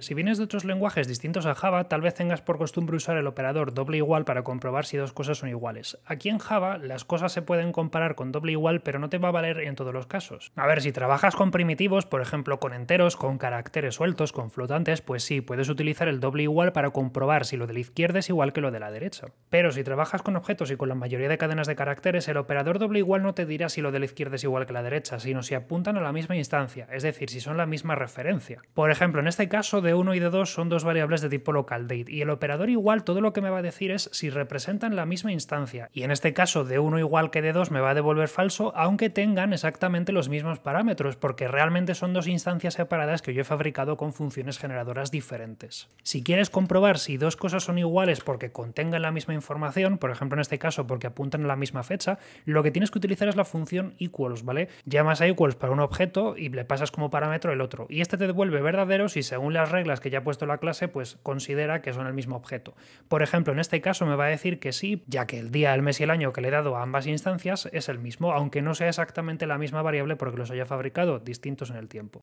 Si vienes de otros lenguajes distintos a Java, tal vez tengas por costumbre usar el operador doble igual para comprobar si dos cosas son iguales. Aquí en Java las cosas se pueden comparar con doble igual, pero no te va a valer en todos los casos. A ver, si trabajas con primitivos, por ejemplo con enteros, con caracteres sueltos, con flotantes, pues sí, puedes utilizar el doble igual para comprobar si lo de la izquierda es igual que lo de la derecha. Pero si trabajas con objetos y con la mayoría de cadenas de caracteres, el operador doble igual no te dirá si lo de la izquierda es igual que la derecha, sino si apuntan a la misma instancia, es decir, si son la misma referencia. Por ejemplo, en este caso de de 1 y de 2 son dos variables de tipo local date y el operador igual todo lo que me va a decir es si representan la misma instancia. Y en este caso de 1 igual que de 2 me va a devolver falso aunque tengan exactamente los mismos parámetros porque realmente son dos instancias separadas que yo he fabricado con funciones generadoras diferentes. Si quieres comprobar si dos cosas son iguales porque contengan la misma información, por ejemplo en este caso porque apuntan a la misma fecha, lo que tienes que utilizar es la función equals, ¿vale? Llamas a equals para un objeto y le pasas como parámetro el otro y este te devuelve verdadero si según las reglas que ya ha puesto la clase, pues considera que son el mismo objeto. Por ejemplo, en este caso me va a decir que sí, ya que el día, el mes y el año que le he dado a ambas instancias es el mismo, aunque no sea exactamente la misma variable porque los haya fabricado distintos en el tiempo.